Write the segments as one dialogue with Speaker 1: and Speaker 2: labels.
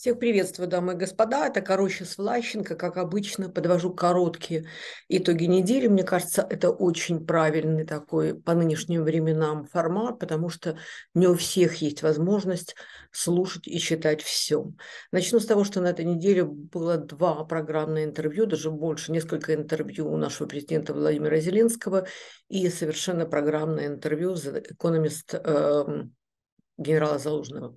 Speaker 1: Всех приветствую, дамы и господа. Это Короче Влащенко. Как обычно, подвожу короткие итоги недели. Мне кажется, это очень правильный такой по нынешним временам формат, потому что не у всех есть возможность слушать и читать все. Начну с того, что на этой неделе было два программные интервью, даже больше, несколько интервью у нашего президента Владимира Зеленского и совершенно программное интервью за экономист э, генерала Залужного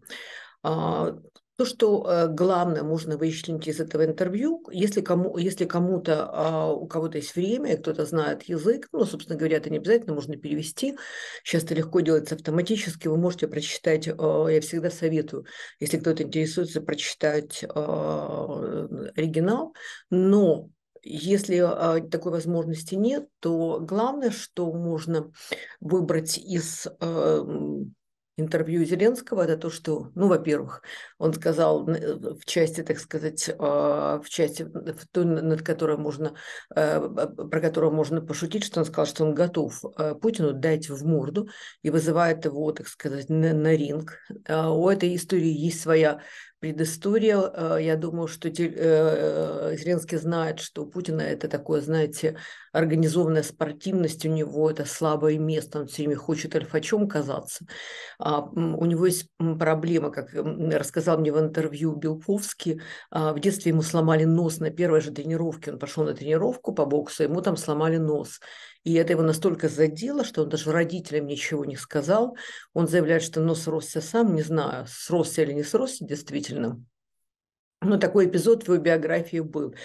Speaker 1: а, то, что э, главное можно вычленить из этого интервью, если, кому, если кому-то, а, у кого-то есть время, кто-то знает язык, ну, собственно говоря, это не обязательно, можно перевести. Сейчас это легко делается автоматически, вы можете прочитать, а, я всегда советую, если кто-то интересуется, прочитать а, оригинал, но если а, такой возможности нет, то главное, что можно выбрать из а, интервью Зеленского, это то, что, ну, во-первых, он сказал э, в части, так сказать, а, в части, в той, над которой можно, э, про которую можно пошутить, что он сказал, что он готов э, Путину дать в морду и вызывает его, так сказать, на, на ринг. А, у этой истории есть своя предыстория. Э, я думаю, что э, э, Зеленский знает, что у Путина это такое, знаете, организованная спортивность у него, это слабое место, он все время хочет альфачом казаться. А, у него есть проблема, как рассказал мне в интервью Белковский, а, в детстве ему сломали нос на первой же тренировке, он пошел на тренировку по боксу, ему там сломали нос. И это его настолько задело, что он даже родителям ничего не сказал. Он заявляет, что нос ну, росся сам, не знаю, сросся или не сросся действительно. Но ну, такой эпизод в его биографии был.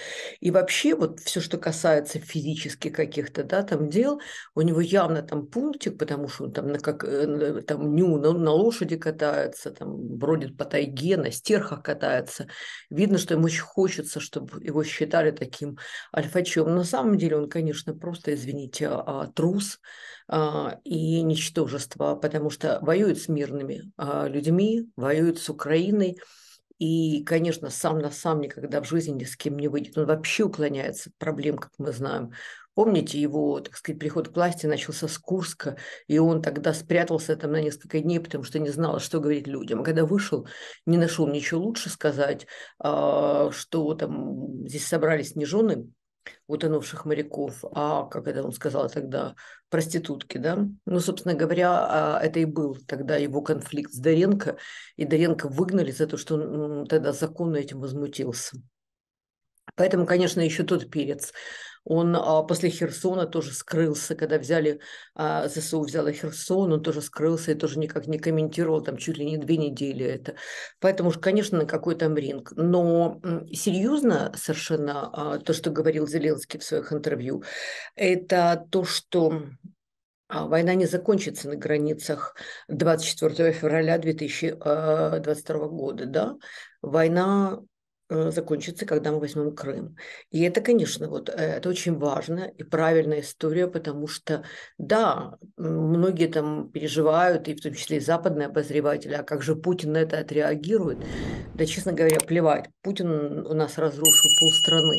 Speaker 1: И вообще вот все, что касается физических каких-то да, там дел, у него явно там пунктик, потому что он там, на как, э, там ню, на, на лошади катается, там бродит по тайге, на стерхах катается. Видно, что ему очень хочется, чтобы его считали таким альфачем. На самом деле он, конечно, просто, извините, а, трус а, и ничтожество, потому что воюет с мирными а, людьми, воюет с Украиной, и, конечно, сам на сам никогда в жизни ни с кем не выйдет. Он вообще уклоняется от проблем, как мы знаем. Помните, его, так сказать, приход к власти начался с Курска, и он тогда спрятался там на несколько дней, потому что не знал, что говорить людям. А когда вышел, не нашел ничего лучше сказать, а, что там здесь собрались не жены утонувших моряков, а, как это он сказал тогда, проститутки, да? Ну, собственно говоря, а, это и был тогда его конфликт с Доренко, и Доренко выгнали за то, что он тогда законно этим возмутился. Поэтому, конечно, еще тот перец. Он а, после Херсона тоже скрылся, когда взяли, а, ЗСУ взяла Херсон, он тоже скрылся и тоже никак не комментировал, там чуть ли не две недели это. Поэтому уж, конечно, на какой там ринг. Но серьезно совершенно а, то, что говорил Зеленский в своих интервью, это то, что Война не закончится на границах 24 февраля 2022 года, да? Война Э, закончится, когда мы возьмем Крым. И это, конечно, вот э, это очень важно и правильная история, потому что, да, многие там переживают, и в том числе и западные обозреватели, а как же Путин на это отреагирует? Да, честно говоря, плевать. Путин у нас разрушил полстраны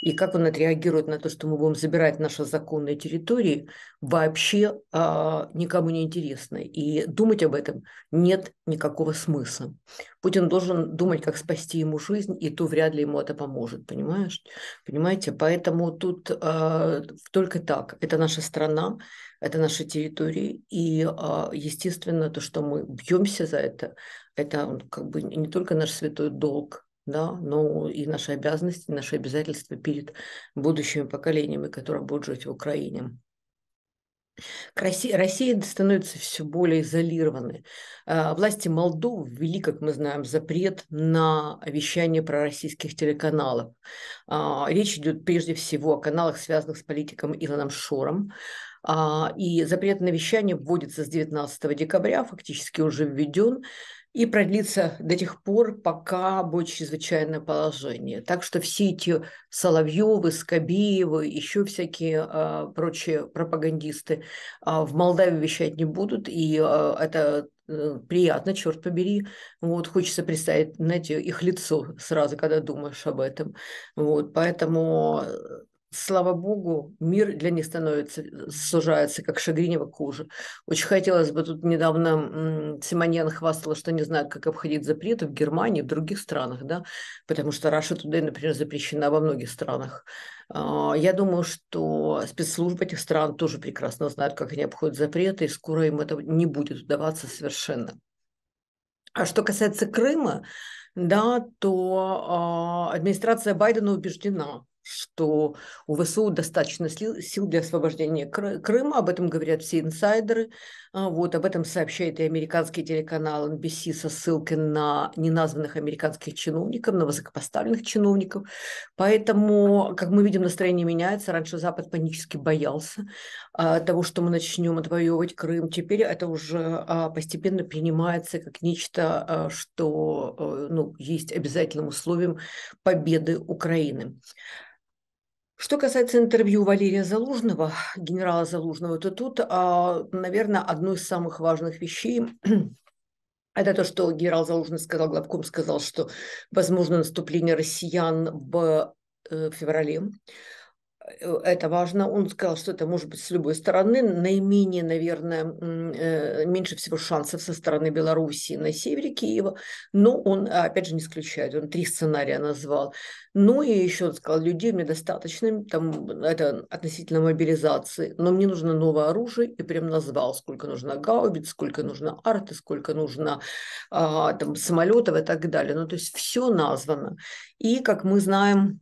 Speaker 1: и как он отреагирует на то, что мы будем забирать наши законные территории, вообще а, никому не интересно. И думать об этом нет никакого смысла. Путин должен думать, как спасти ему жизнь, и то вряд ли ему это поможет, понимаешь? Понимаете? Поэтому тут а, только так. Это наша страна, это наши территории, и, а, естественно, то, что мы бьемся за это, это как бы не только наш святой долг, да, но ну, и наши обязанности, наши обязательства перед будущими поколениями, которые будут жить в Украине. Россия, Россия становится все более изолированной. А, власти Молдовы ввели, как мы знаем, запрет на вещание про российских телеканалов. А, речь идет прежде всего о каналах, связанных с политиком Илоном Шором. А, и запрет на вещание вводится с 19 декабря, фактически уже введен и продлится до тех пор, пока будет чрезвычайное положение. Так что все эти Соловьевы, Скобеевы, еще всякие а, прочие пропагандисты а, в Молдавии вещать не будут, и а, это э, приятно, черт побери. Вот, хочется представить, знаете, их лицо сразу, когда думаешь об этом. Вот, поэтому э, слава богу, мир для них становится, э, сужается, как шагринева кожа. Очень хотелось бы, тут недавно Симоньян хвастала, что не знает, как обходить запреты в Германии, в других странах, да, потому что Раша туда, например, запрещена во многих странах. А, я думаю, что спецслужбы этих стран тоже прекрасно знают, как они обходят запреты, и скоро им это не будет удаваться совершенно. А что касается Крыма, да, то а, администрация Байдена убеждена, что у ВСУ достаточно сил для освобождения Крыма, об этом говорят все инсайдеры, а, вот, об этом сообщает и американский телеканал NBC со ссылкой на неназванных американских чиновников, на высокопоставленных чиновников. Поэтому, как мы видим, настроение меняется. Раньше Запад панически боялся а, того, что мы начнем отвоевывать Крым. Теперь это уже а, постепенно принимается как нечто, что э, ну, есть обязательным условием победы Украины. Что касается интервью Валерия Залужного, генерала Залужного, то тут, а, наверное, одно из самых важных вещей это то, что генерал Залужный сказал, Глобком сказал, что возможно наступление россиян в э, феврале. Э, это важно. Он сказал, что это может быть с любой стороны. Наименее, наверное, э, меньше всего шансов со стороны Белоруссии на севере Киева. Но он, а, опять же, не исключает. Он три сценария назвал. Ну и еще он сказал, людей мне достаточно, там, это относительно мобилизации, но мне нужно новое оружие, и прям назвал, сколько нужно гаубиц, сколько нужно арты, сколько нужно а, там, самолетов и так далее. Ну, то есть все названо. И, как мы знаем,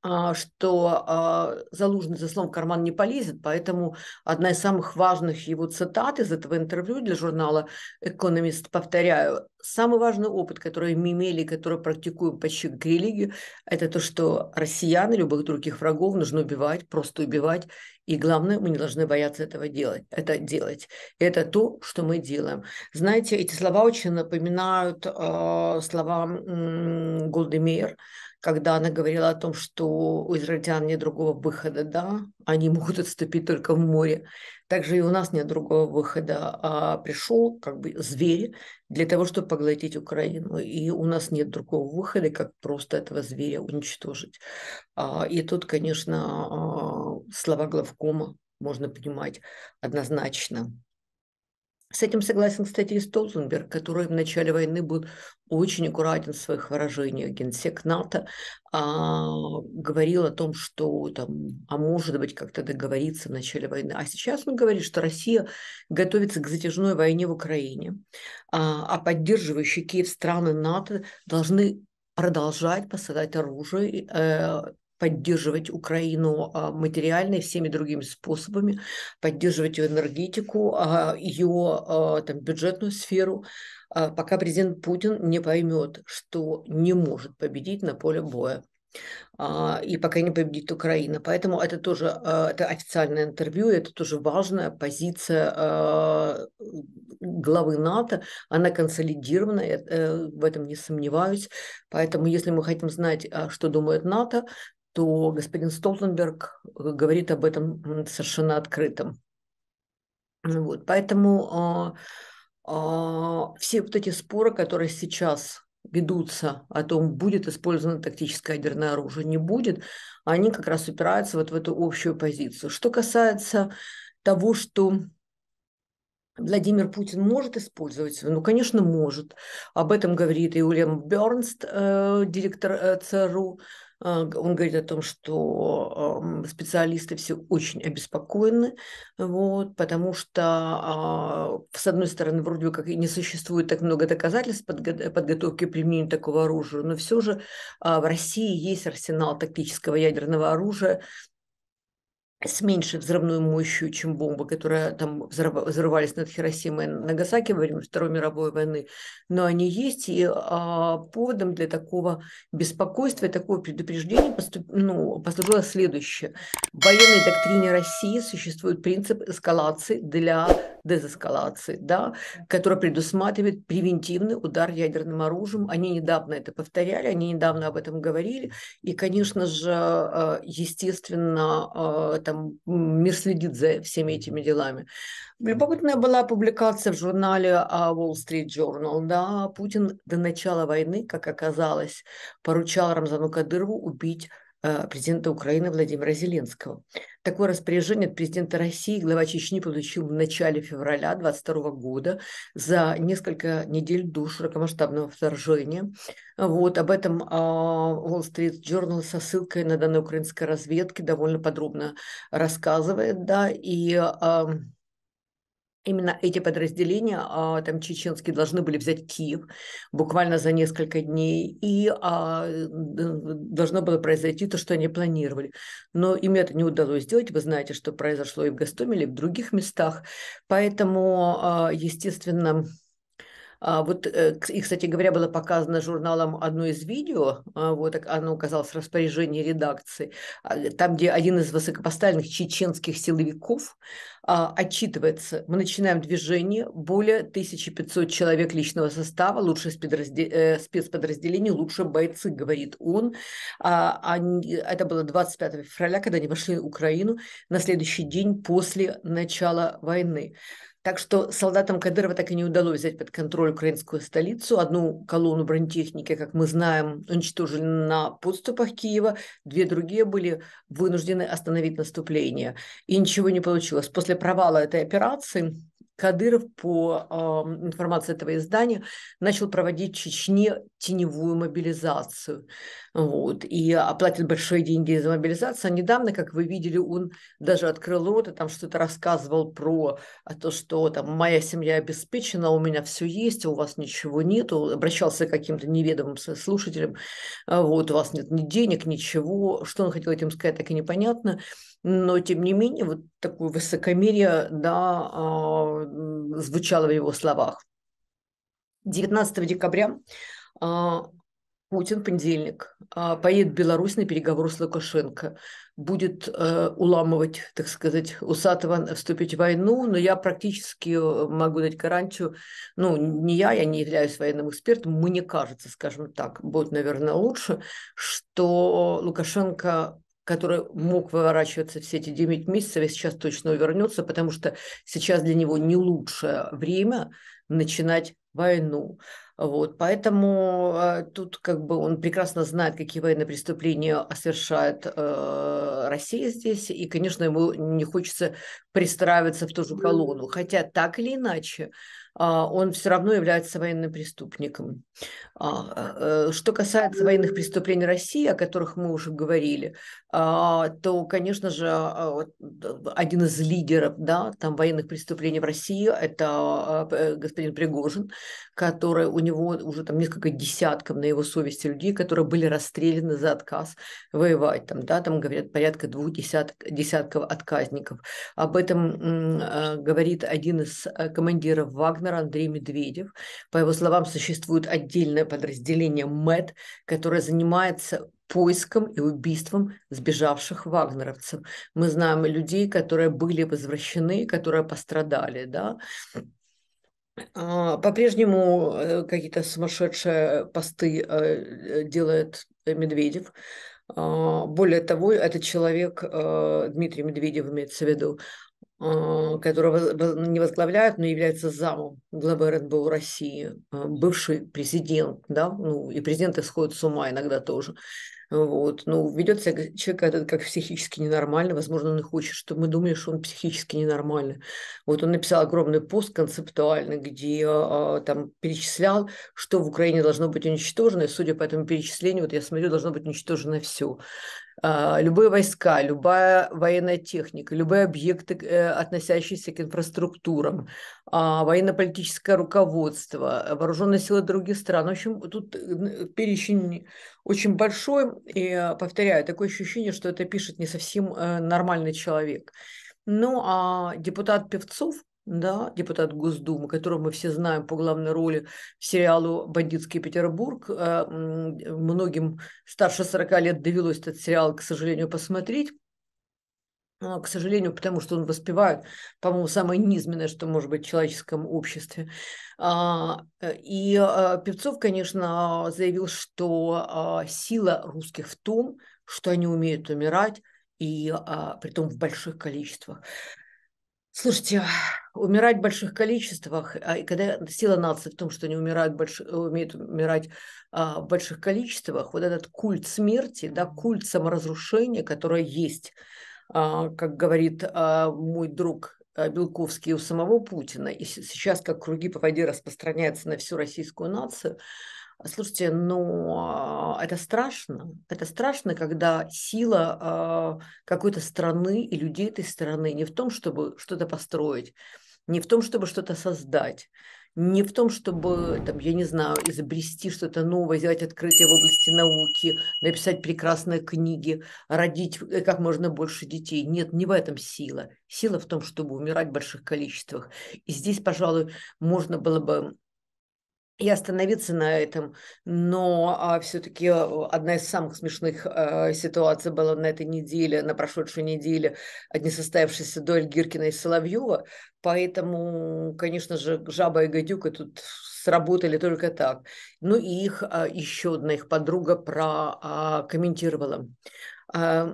Speaker 1: а, что а, Залужный за словом карман не полезет, поэтому одна из самых важных его цитат из этого интервью для журнала «Экономист», повторяю, самый важный опыт, который мы имели, который практикуем почти к религию, это то, что россиян и любых других врагов нужно убивать, просто убивать, и главное, мы не должны бояться этого делать, это делать. и Это то, что мы делаем. Знаете, эти слова очень напоминают э, слова э, Голдемейр, когда она говорила о том, что у израильтян нет другого выхода, да, они могут отступить только в море. Также и у нас нет другого выхода. А пришел как бы зверь для того, чтобы поглотить Украину. И у нас нет другого выхода, как просто этого зверя уничтожить. А, и тут, конечно, а, слова главкома можно понимать однозначно. С этим согласен, кстати, и Столтенберг, который в начале войны был очень аккуратен в своих выражениях. Генсек НАТО а, говорил о том, что там, а может быть, как-то договориться в начале войны. А сейчас он говорит, что Россия готовится к затяжной войне в Украине, а, а поддерживающие Киев страны НАТО должны продолжать посылать оружие, э, поддерживать Украину а, материально и всеми другими способами, поддерживать ее энергетику, а, ее а, там, бюджетную сферу, пока президент Путин не поймет, что не может победить на поле боя и пока не победит Украина. Поэтому это тоже это официальное интервью, это тоже важная позиция главы НАТО, она консолидирована, я э, в этом не сомневаюсь. Поэтому если мы хотим знать, что думает НАТО, то господин Столтенберг э, говорит об этом совершенно открытым. Вот, поэтому а, а, все вот эти споры, которые сейчас ведутся о том, будет использовано тактическое ядерное оружие, не будет, они как раз упираются вот в эту общую позицию. Что касается того, что Владимир Путин может использовать? Ну, конечно, может. Об этом говорит и Уильям Бернст, э, директор э, ЦРУ. Э, он говорит о том, что эм, специалисты все очень обеспокоены, вот, потому что, а, с одной стороны, вроде бы как и не существует так много доказательств подготовки и применения такого оружия, но все же а, в России есть арсенал тактического ядерного оружия, с меньшей взрывной мощью, чем бомбы, которые там взрывались над Хиросимой и Нагасаки во время Второй мировой войны, но они есть, и а, поводом для такого беспокойства и такого предупреждения поступ, ну, послужило следующее. В военной доктрине России существует принцип эскалации для дезэскалации, да, которая предусматривает превентивный удар ядерным оружием. Они недавно это повторяли, они недавно об этом говорили. И, конечно же, э, естественно, э, там мир следит за всеми этими делами. Любопытная была публикация в журнале э, Wall Street Journal. Да, Путин до начала войны, как оказалось, поручал Рамзану Кадырову убить Э, президента Украины Владимира Зеленского. Такое распоряжение от президента России глава Чечни получил в начале февраля 2022 года за несколько недель до широкомасштабного вторжения. Вот, об этом а, Wall Street Journal со ссылкой на данные украинской разведки довольно подробно рассказывает, да, и Именно эти подразделения, а, там чеченские, должны были взять Киев буквально за несколько дней, и а, должно было произойти то, что они планировали. Но им это не удалось сделать. Вы знаете, что произошло и в Гастомеле, и в других местах. Поэтому, а, естественно, а, вот, э, и, кстати говоря, было показано журналом одно из видео, а, вот оно оказалось в распоряжении редакции, а, э, там, где один из высокопоставленных чеченских силовиков отчитывается. Мы начинаем движение, более 1500 человек личного состава, лучшее э, спецподразделение, лучшие бойцы, говорит он. Они... Это было 25 февраля, когда они вошли в Украину на следующий день после начала войны. Так что солдатам Кадырова так и не удалось взять под контроль украинскую столицу. Одну колонну бронетехники, как мы знаем, уничтожили на подступах Киева, две другие были вынуждены остановить наступление. И ничего не получилось. После провала этой операции Кадыров, по э, информации этого издания, начал проводить в Чечне теневую мобилизацию вот, и платят большие деньги за мобилизацию. А недавно, как вы видели, он даже открыл рот и там что-то рассказывал про а то, что там моя семья обеспечена, у меня все есть, а у вас ничего нет. Обращался к каким-то неведомым слушателям, а вот, у вас нет ни денег, ничего. Что он хотел этим сказать, так и непонятно. Но, тем не менее, вот такое высокомерие, да, звучало в его словах. 19 декабря Путин понедельник а, поедет в Беларусь на переговоры с Лукашенко. Будет э, уламывать, так сказать, Усатого э, вступить в войну, но я практически э, могу дать гарантию, ну, не я, я не являюсь военным экспертом, мне кажется, скажем так, будет, наверное, лучше, что Лукашенко который мог выворачиваться все эти 9 месяцев, и сейчас точно вернется, потому что сейчас для него не лучшее время начинать войну. Вот, поэтому а, тут как бы он прекрасно знает, какие военные преступления совершает э, Россия здесь, и, конечно, ему не хочется пристраиваться в ту же колонну. Хотя так или иначе, а, он все равно является военным преступником. А, э, что касается военных преступлений России, о которых мы уже говорили, то, конечно же, э, один из лидеров да, там, военных преступлений в России – это э, господин Пригожин, который у него уже там несколько десятков на его совести людей, которые были расстреляны за отказ воевать. Там, да, там говорят порядка двух десят, десятков отказников. Об этом э, говорит один из э, командиров Вагнера Андрей Медведев. По его словам, существует отдельное подразделение МЭД, которое занимается поиском и убийством сбежавших вагнеровцев. Мы знаем людей, которые были возвращены, которые пострадали, да, а, по-прежнему э, какие-то сумасшедшие посты э, делает э, Медведев. А, более того, этот человек, Дмитрий Медведев имеется в виду, а, которого ну, не возглавляют, но является замом главы РНБО России, бывший президент, да, ну и президенты сходят с ума иногда тоже. Вот. Ну, ведет себя человек этот как психически ненормально. Возможно, он и хочет, чтобы мы думали, что он психически ненормальный. Вот он написал огромный пост концептуальный, где а, там перечислял, что в Украине должно быть уничтожено. И судя по этому перечислению, вот я смотрю, должно быть уничтожено все. А, любые войска, любая военная техника, любые объекты, э, относящиеся к инфраструктурам, а, военно-политическое руководство, вооруженные силы других стран. В общем, тут э, перечень очень большой. И, э, повторяю, такое ощущение, что это пишет не совсем нормальный человек. Ну, а депутат Певцов – да, депутат Госдумы, которого мы все знаем по главной роли в сериалу «Бандитский Петербург». Э, э, многим старше 40 лет довелось этот сериал, к сожалению, посмотреть. К сожалению, потому что он воспевает, по-моему, самое низменное, что может быть в человеческом обществе. А, э, и а, Певцов, конечно, а, заявил, что сила русских в том, что они умеют умирать, и а, притом в больших количествах. Слушайте, умирать в больших количествах, а, и когда сила нации в том, что они умирают больш... умеют умирать а, в больших количествах, вот этот культ смерти, да, культ саморазрушения, которое есть, а, как говорит а, мой друг а, Белковский у самого Путина, и сейчас как круги по воде распространяется на всю российскую нацию – Слушайте, но а, это страшно. Это страшно, когда сила а, какой-то страны и людей этой страны не в том, чтобы что-то построить, не в том, чтобы что-то создать, не в том, чтобы, там, я не знаю, изобрести что-то новое, сделать открытие в области науки, написать прекрасные книги, родить э, как можно больше детей. Нет, не в этом сила. Сила в том, чтобы умирать в больших количествах. И здесь, пожалуй, можно было бы и остановиться на этом. Но а, все-таки э, одна из самых смешных а, ситуаций была на этой неделе, на прошедшей неделе, от э, несостоявшейся дуэль Гиркина и Соловьева. Поэтому, конечно же, Жаба и Гадюка тут сработали только так. Ну и их а, еще одна их подруга прокомментировала. А,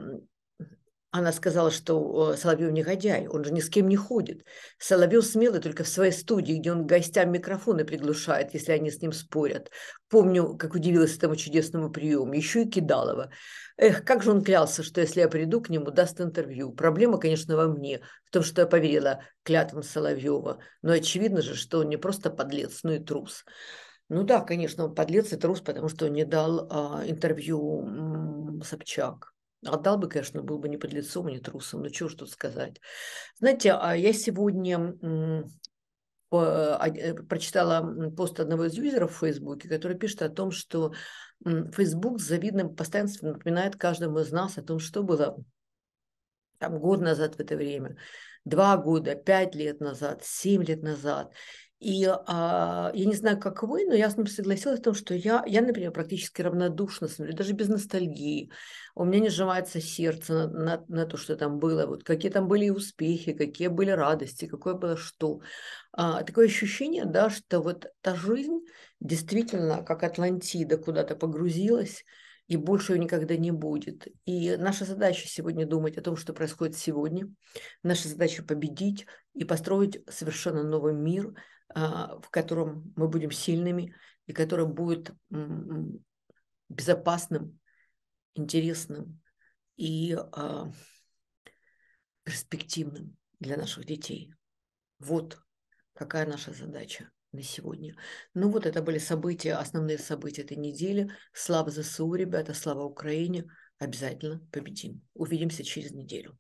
Speaker 1: она сказала, что э, Соловьев негодяй, он же ни с кем не ходит. Соловьев смелый только в своей студии, где он гостям микрофоны приглушает, если они с ним спорят. Помню, как удивилась этому чудесному приему. Еще и Кидалова. Эх, как же он клялся, что если я приду к нему, даст интервью. Проблема, конечно, во мне, в том, что я поверила клятвам Соловьева. Но очевидно же, что он не просто подлец, но и трус. Ну да, конечно, он подлец и трус, потому что он не дал а, интервью м -м, Собчак. Отдал бы, конечно, был бы не под лицом, не трусом, но ну, чего ж тут сказать. Знаете, а я сегодня э, э, прочитала пост одного из юзеров в Фейсбуке, который пишет о том, что Фейсбук с завидным постоянством напоминает каждому из нас о том, что было там год назад в это время, два года, пять лет назад, семь лет назад. И а, я не знаю, как вы, но я с ним согласилась в том, что я, я например, практически равнодушно смотрю, даже без ностальгии. У меня не сжимается сердце на, на, на то, что там было, вот какие там были успехи, какие были радости, какое было что. А, такое ощущение, да, что вот та жизнь действительно как Атлантида куда-то погрузилась, и больше ее никогда не будет. И наша задача сегодня думать о том, что происходит сегодня. Наша задача победить и построить совершенно новый мир, а, в котором мы будем сильными и который будет безопасным, интересным и а, перспективным для наших детей. Вот какая наша задача на сегодня. Ну вот это были события, основные события этой недели. Слава ЗСУ, ребята, слава Украине. Обязательно победим. Увидимся через неделю.